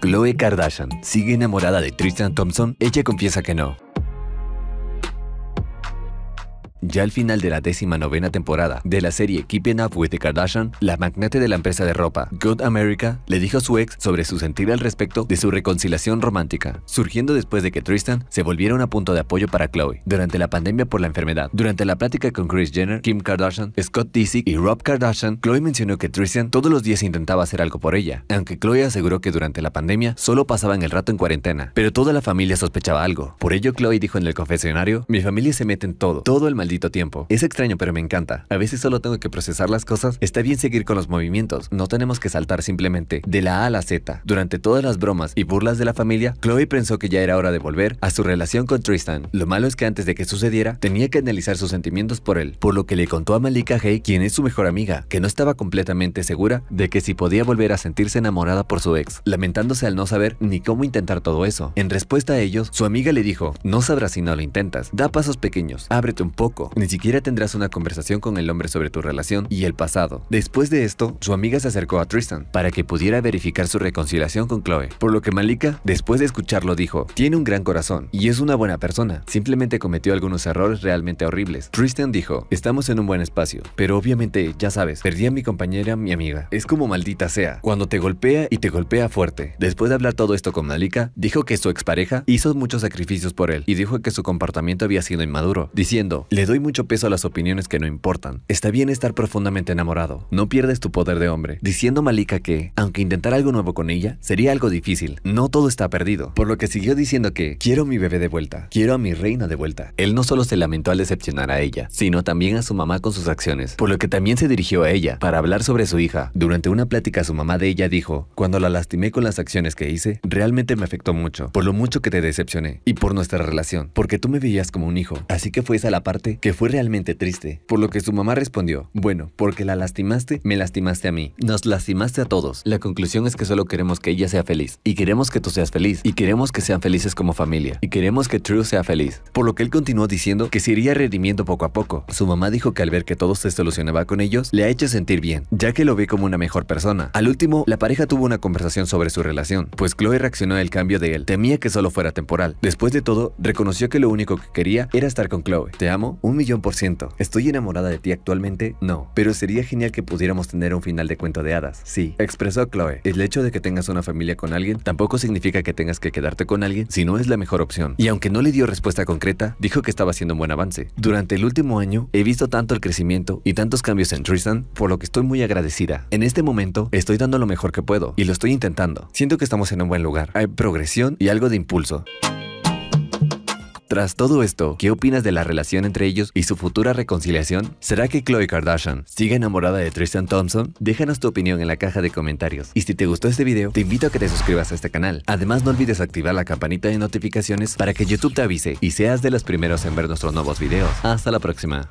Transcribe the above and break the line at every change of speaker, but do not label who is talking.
Chloe Kardashian sigue enamorada de Tristan Thompson. Ella confiesa que no. Ya al final de la décima novena temporada de la serie Keeping Up with the Kardashian, la magnate de la empresa de ropa, Good America, le dijo a su ex sobre su sentir al respecto de su reconciliación romántica, surgiendo después de que Tristan se volviera un punto de apoyo para Chloe durante la pandemia por la enfermedad. Durante la plática con Chris Jenner, Kim Kardashian, Scott Disick y Rob Kardashian, Chloe mencionó que Tristan todos los días intentaba hacer algo por ella, aunque Chloe aseguró que durante la pandemia solo pasaban el rato en cuarentena, pero toda la familia sospechaba algo. Por ello, Chloe dijo en el confesionario, mi familia se mete en todo, todo el mal maldito tiempo. Es extraño, pero me encanta. A veces solo tengo que procesar las cosas. Está bien seguir con los movimientos. No tenemos que saltar simplemente de la A a la Z. Durante todas las bromas y burlas de la familia, Chloe pensó que ya era hora de volver a su relación con Tristan. Lo malo es que antes de que sucediera, tenía que analizar sus sentimientos por él, por lo que le contó a Malika Hay, quien es su mejor amiga, que no estaba completamente segura de que si podía volver a sentirse enamorada por su ex, lamentándose al no saber ni cómo intentar todo eso. En respuesta a ellos, su amiga le dijo, no sabrás si no lo intentas, da pasos pequeños, ábrete un poco ni siquiera tendrás una conversación con el hombre sobre tu relación y el pasado. Después de esto, su amiga se acercó a Tristan para que pudiera verificar su reconciliación con Chloe, por lo que Malika, después de escucharlo, dijo, tiene un gran corazón y es una buena persona, simplemente cometió algunos errores realmente horribles. Tristan dijo, estamos en un buen espacio, pero obviamente, ya sabes, perdí a mi compañera, mi amiga. Es como maldita sea, cuando te golpea y te golpea fuerte. Después de hablar todo esto con Malika, dijo que su expareja hizo muchos sacrificios por él y dijo que su comportamiento había sido inmaduro, diciendo, doy mucho peso a las opiniones que no importan. Está bien estar profundamente enamorado. No pierdes tu poder de hombre. Diciendo Malika que, aunque intentar algo nuevo con ella, sería algo difícil. No todo está perdido. Por lo que siguió diciendo que, quiero mi bebé de vuelta. Quiero a mi reina de vuelta. Él no solo se lamentó al decepcionar a ella, sino también a su mamá con sus acciones. Por lo que también se dirigió a ella para hablar sobre su hija. Durante una plática su mamá de ella dijo, cuando la lastimé con las acciones que hice, realmente me afectó mucho. Por lo mucho que te decepcioné. Y por nuestra relación. Porque tú me veías como un hijo. Así que fue a la parte que fue realmente triste. Por lo que su mamá respondió, bueno, porque la lastimaste, me lastimaste a mí, nos lastimaste a todos. La conclusión es que solo queremos que ella sea feliz, y queremos que tú seas feliz, y queremos que sean felices como familia, y queremos que True sea feliz. Por lo que él continuó diciendo que se iría redimiendo poco a poco. Su mamá dijo que al ver que todo se solucionaba con ellos, le ha hecho sentir bien, ya que lo ve como una mejor persona. Al último, la pareja tuvo una conversación sobre su relación, pues Chloe reaccionó al cambio de él, temía que solo fuera temporal. Después de todo, reconoció que lo único que quería era estar con Chloe. Te amo, un millón por ciento. ¿Estoy enamorada de ti actualmente? No. Pero sería genial que pudiéramos tener un final de cuento de hadas. Sí, expresó Chloe. El hecho de que tengas una familia con alguien tampoco significa que tengas que quedarte con alguien si no es la mejor opción. Y aunque no le dio respuesta concreta, dijo que estaba haciendo un buen avance. Durante el último año he visto tanto el crecimiento y tantos cambios en Tristan, por lo que estoy muy agradecida. En este momento estoy dando lo mejor que puedo y lo estoy intentando. Siento que estamos en un buen lugar. Hay progresión y algo de impulso. Tras todo esto, ¿qué opinas de la relación entre ellos y su futura reconciliación? ¿Será que Chloe Kardashian sigue enamorada de Tristan Thompson? Déjanos tu opinión en la caja de comentarios. Y si te gustó este video, te invito a que te suscribas a este canal. Además, no olvides activar la campanita de notificaciones para que YouTube te avise y seas de los primeros en ver nuestros nuevos videos. Hasta la próxima.